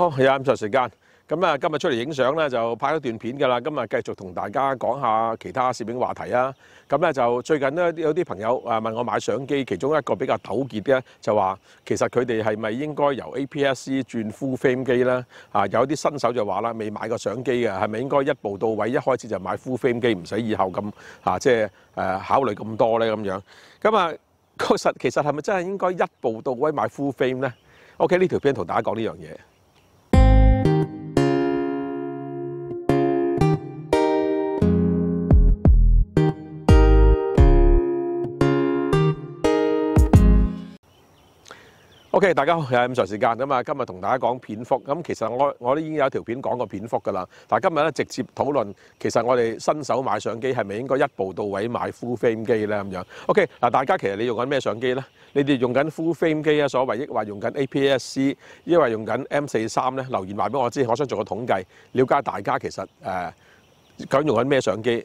好，有咁长时间咁啊！今日出嚟影相咧，就拍咗段片噶啦。今日继续同大家讲下其他摄影话题啊。咁咧就最近咧有啲朋友啊问我买相机，其中一个比较纠结啲咧就话，其实佢哋系咪应该由 A P S C 转 full frame 机咧？啊，有啲新手就话啦，未买个相机嘅系咪应该一步到位，一开始就买 full frame 机，唔使以后咁啊，即系诶考虑咁多咧咁样。咁啊，确 实其实系咪真系应该一步到位买 full frame 咧？OK，呢条片同大家讲呢样嘢。O K，大家好，又系咁長時間啊今日同大家講片幅咁，其實我我都已經有條片講過片幅噶啦。但系今日咧直接討論，其實我哋新手買相機係咪應該一步到位買 full frame 机咧咁样 o K，嗱，大家其實你用緊咩相機咧？你哋用緊 full frame 机啊？所謂抑話用緊 A P S，c 抑話用緊 M 四三咧？留言話俾我知，我想做個統計，了解大家其實誒竟用緊咩相機。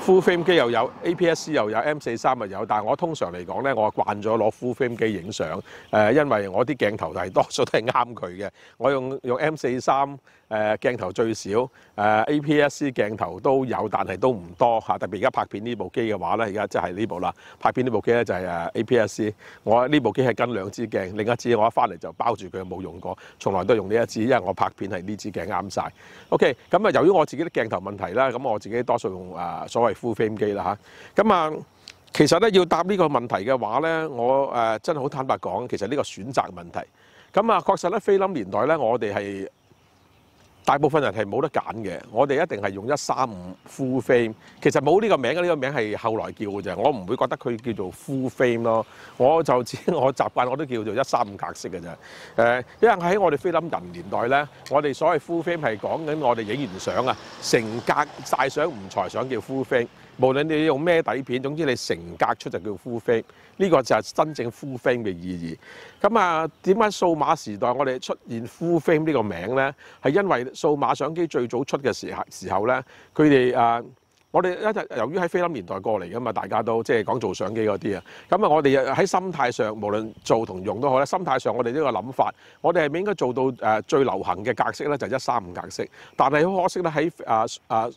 full-frame 機又有 APS-C 又有 M4 三又有，但我通常嚟講咧，我慣咗攞 full-frame 機影相，誒，因為我啲鏡頭係多數都係啱佢嘅。我用用 M4 三誒鏡頭最少，誒 APS-C 鏡頭都有，但係都唔多嚇。特別而家拍片呢部機嘅話咧，而家即係呢部啦。拍片呢部機咧就係誒 APS-C。我呢部機係跟兩支鏡，另一支我一翻嚟就包住佢冇用過，從來都用呢一支，因為我拍片係呢支鏡啱晒。OK，咁啊，由於我自己啲鏡頭問題啦，咁我自己多數用誒所謂。系 full frame 機啦咁啊，其實咧要答呢個問題嘅話咧，我誒真係好坦白講，其實呢個選擇問題，咁啊，確實咧菲林年代咧，我哋係。大部分人係冇得揀嘅，我哋一定係用一三五 full frame。其實冇呢個名嘅，呢個名係後來叫嘅啫。我唔會覺得佢叫做 full frame 咯。我就知 我習慣我都叫做一三五格式嘅啫。誒，因為喺我哋菲林人年代咧，我哋所謂 full frame 係講緊我哋影完相啊，成格晒相唔才想叫 full frame。無論你用咩底片，總之你成格出就叫 full frame，呢個就係真正 full frame 嘅意義。咁啊，點解數碼時代我哋出現 full frame 呢個名呢？係因為數碼相機最早出嘅時候時候咧，佢哋啊，我哋一由於喺菲林年代過嚟噶嘛，大家都即係講做相機嗰啲啊。咁啊，我哋喺心態上，無論做同用都好咧，心態上我哋呢個諗法，我哋係應該做到誒最流行嘅格式咧，就一三五格式。但係好可惜咧，喺啊啊～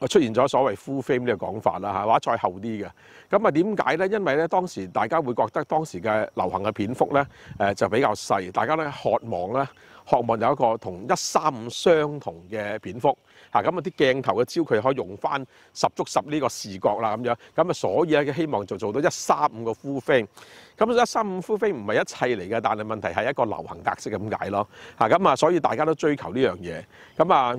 出現咗所謂 full frame 呢個講法啦嚇，或者再後啲嘅。咁啊點解咧？因為咧當時大家會覺得當時嘅流行嘅片幅咧，誒就比較細，大家咧渴望咧，渴望有一個同一三五相同嘅片幅嚇。咁啊啲鏡頭嘅焦距可以用翻十足十呢個視角啦咁樣。咁啊所以咧希望就做到一三五個 full frame。咁一三五 full frame 唔係一切嚟嘅，但係問題係一個流行特色咁解咯嚇。咁啊所以大家都追求呢樣嘢。咁啊。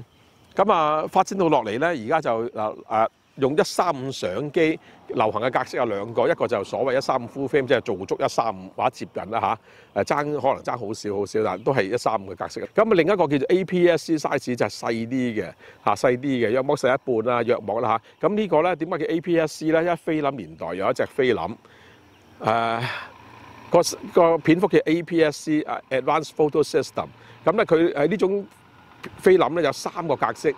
咁啊，發展到落嚟咧，而家就嗱誒，用一三五相機流行嘅格式有兩個，一個就所謂一三五 full frame，即係做足一三五者接近啦嚇，誒爭可能爭好少好少，但都係一三五嘅格式咁啊，另一個叫做 APS size 就係細啲嘅嚇，細啲嘅約莫細一半啦，約莫啦嚇。咁呢個咧點解叫 APS c 咧？因為菲林年代有一隻菲林誒個個片幅叫 APS 啊，Advanced Photo System。咁咧佢喺呢種。菲林咧有三個格式，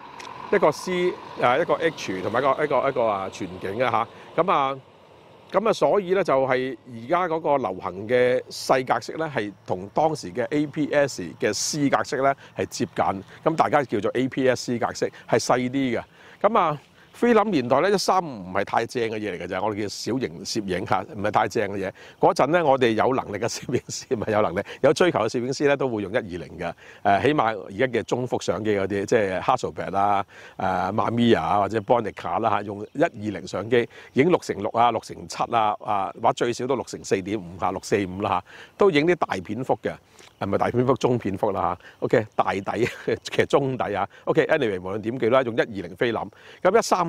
一個 C，誒一個 H，同埋一個一個一個啊全景嘅嚇，咁啊，咁啊所以咧就係而家嗰個流行嘅細格式咧，係同當時嘅 APS 嘅 C 格式咧係接近，咁大家叫做 APS C 格式係細啲嘅，咁啊。菲林年代咧，一三唔係太正嘅嘢嚟嘅啫，我哋叫小型攝影嚇，唔係太正嘅嘢。嗰陣咧，我哋有能力嘅攝影師唔係有能力，有追求嘅攝影師咧都會用一二零嘅，誒，起碼而家嘅中幅相機嗰啲，即係 Hasselblad 啦、誒 m a m i a 或者 Bonica 啦嚇，用一二零相機影六乘六啊、六乘七啊，啊，或者最少都六乘四點五嚇，六四五啦嚇，都影啲大片幅嘅，係咪大片幅、中片幅啦嚇？OK，大底 其實中底啊。o k a n y w a y 無論點記啦，用一二零菲林，咁一三。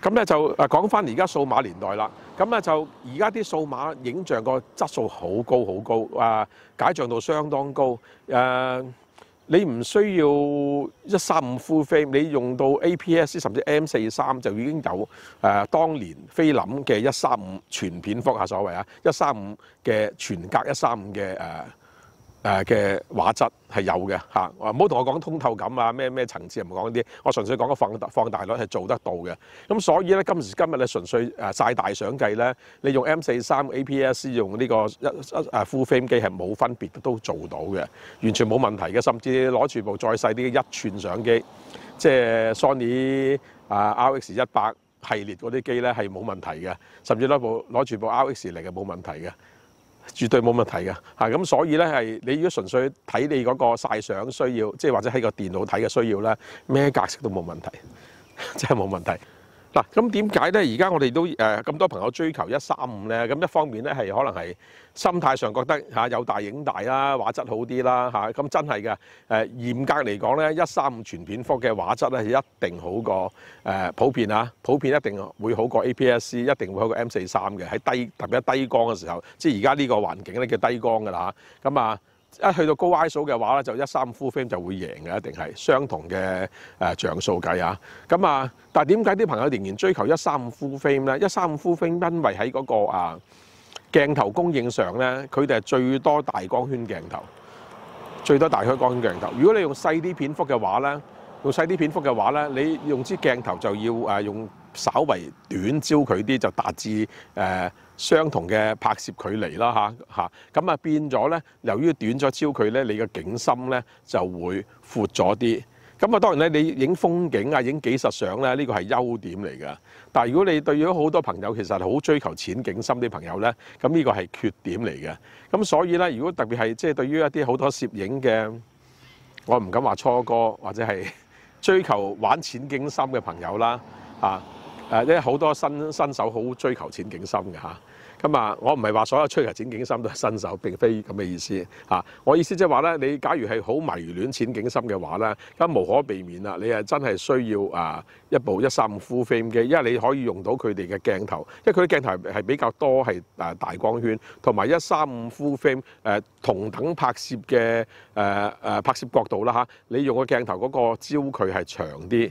咁咧就誒講翻而家數碼年代啦，咁咧就而家啲數碼影像個質素好高好高，啊解像度相當高，誒你唔需要一三五 full frame，你用到 APS 甚至 M 四三就已經有誒當年菲林嘅一三五全片幅啊所謂啊，一三五嘅全格一三五嘅誒。誒嘅畫質係有嘅嚇，唔好同我講通透感啊咩咩層次唔講啲，我純粹講個放放大率係做得到嘅。咁所以咧今時今日咧純粹誒曬大相計咧，你用 M 四三 A P S 用呢個一一誒 full frame 機係冇分別都做到嘅，完全冇問題嘅，甚至攞住部再細啲一寸相機，即係 Sony 啊 R X 一百系列嗰啲機咧係冇問題嘅，甚至攞部攞住部 R X 嚟嘅冇問題嘅。絕對冇問題嘅嚇，咁所以咧係你如果純粹睇你嗰個曬相需要，即係或者喺個電腦睇嘅需要咧，咩格式都冇問題，真係冇問題。咁點解咧？而家我哋都誒咁多朋友追求一三五咧，咁一方面咧係可能係心態上覺得嚇有大影大啦，畫質好啲啦嚇。咁真係嘅誒，嚴格嚟講咧，一三五全片幅嘅畫質咧係一定好過誒普遍啊，普遍一定會好過 APS，一定會好過 M 四三嘅喺低特別低光嘅時候，即係而家呢個環境咧叫低光㗎啦嚇。咁啊～一去到高 I 數嘅話咧，就一三五 full frame 就會贏嘅，一定係相同嘅誒像素計啊。咁啊，但係點解啲朋友仍然追求一三五 full frame 咧？一三五 full frame 因為喺嗰個啊鏡頭供應上咧，佢哋係最多大光圈鏡頭，最多大開光圈鏡頭。如果你用細啲片幅嘅話咧，用細啲片幅嘅話咧，你用支鏡頭就要誒用。稍為短焦距啲就達至誒相同嘅拍攝距離啦嚇嚇，咁啊變咗咧，由於短咗焦距咧，你嘅景深咧就會闊咗啲。咁啊當然咧，你影風景啊影幾實相咧，呢個係優點嚟噶。但如果你對於好多朋友其實好追求淺景深啲朋友咧，咁呢個係缺點嚟嘅。咁所以咧，如果特別係即係對於一啲好多攝影嘅，我唔敢話初哥或者係追求玩淺景深嘅朋友啦啊！誒，因為好多新新手好追求前景深嘅嚇，咁啊，我唔係話所有追求前景深都係新手，並非咁嘅意思嚇。我意思即係話咧，你假如係好迷戀前景深嘅話咧，咁無可避免啦。你係真係需要啊一部一三五 full frame 機，因為你可以用到佢哋嘅鏡頭，因為佢啲鏡頭係係比較多係誒大光圈，同埋一三五 full frame 誒同等拍攝嘅誒誒拍攝角度啦嚇，你用個鏡頭嗰個焦距係長啲。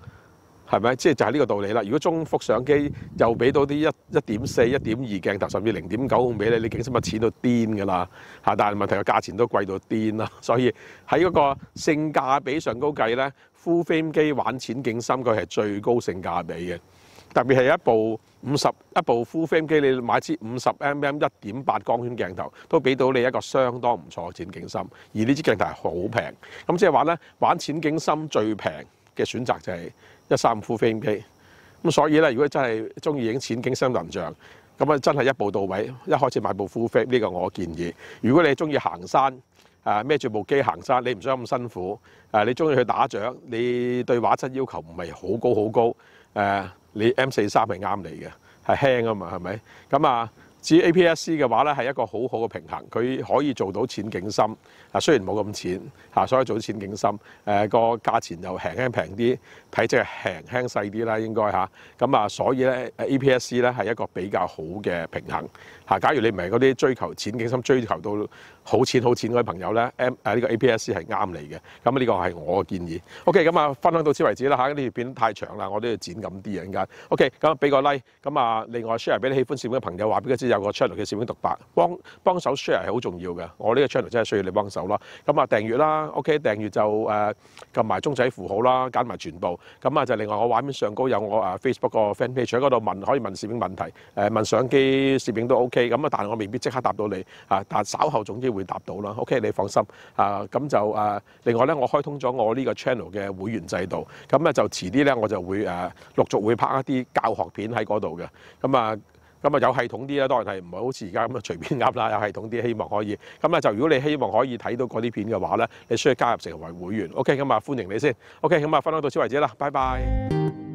係咪？即係就係呢個道理啦。如果中幅相機又俾到啲一一點四、一點二鏡頭，甚至零點九毫米咧，你景深咪淺到癲㗎啦嚇。但係問題個價錢都貴到癲啦，所以喺嗰個性價比上高計咧，full frame 機玩淺景深佢係最高性價比嘅。特別係一部五十一部 full frame 機，你買支五十 mm 一點八光圈鏡頭都俾到你一個相當唔錯嘅淺景深，而呢支鏡頭係好平咁，即係話咧玩淺景深最平嘅選擇就係。一三五副飛機，咁所以咧，如果真係中意影淺景深人像，咁啊真係一步到位，一開始買部副飛呢個我建議。如果你中意行山，啊孭住部機行山，你唔想咁辛苦，啊你中意去打仗，你對畫質要求唔係好高好高，誒你 M 四三係啱你嘅，係輕啊嘛，係咪？咁啊。至於 APS-C 嘅話咧，係一個好好嘅平衡，佢可以做到淺景深。啊，雖然冇咁淺，啊，所以做到淺景深。誒，個價錢又輕輕平啲，體積輕輕細啲啦，應該嚇。咁啊，所以咧，APS-C 咧係一個比較好嘅平衡嚇。假如你唔係嗰啲追求淺景深、追求到好淺好淺嗰啲朋友咧，M 誒呢個 APS-C 係啱你嘅。咁呢個係我嘅建議。OK，咁啊，分享到此為止啦。嚇，條片太長啦，我都要剪緊啲啊，依家。OK，咁俾個 like。咁啊，另外 share 俾你喜歡攝影嘅朋友，話俾佢知。有個 channel 嘅攝影獨白，幫幫手 share 係好重要嘅。我呢個 channel 真係需要你幫手啦。咁啊訂閱啦，OK，訂閱就誒撳埋鐘仔符號啦，揀埋全部。咁啊就另外我畫面上高有我啊 Facebook 個 fan page 喺嗰度問，可以問攝影問題。誒問相機攝影都 OK，咁啊但係我未必即刻答到你啊，但係稍後總之會答到啦。OK，你放心啊。咁就誒另外咧，我開通咗我呢個 channel 嘅會員制度。咁啊就遲啲咧，我就會誒陸續會拍一啲教學片喺嗰度嘅。咁啊～咁啊有系統啲啦，當然係唔係好似而家咁啊隨便噏啦，有系統啲希望可以。咁啊就如果你希望可以睇到嗰啲片嘅話咧，你需要加入成為會員。OK，咁啊歡迎你先。OK，咁啊分享到此為止啦，拜拜。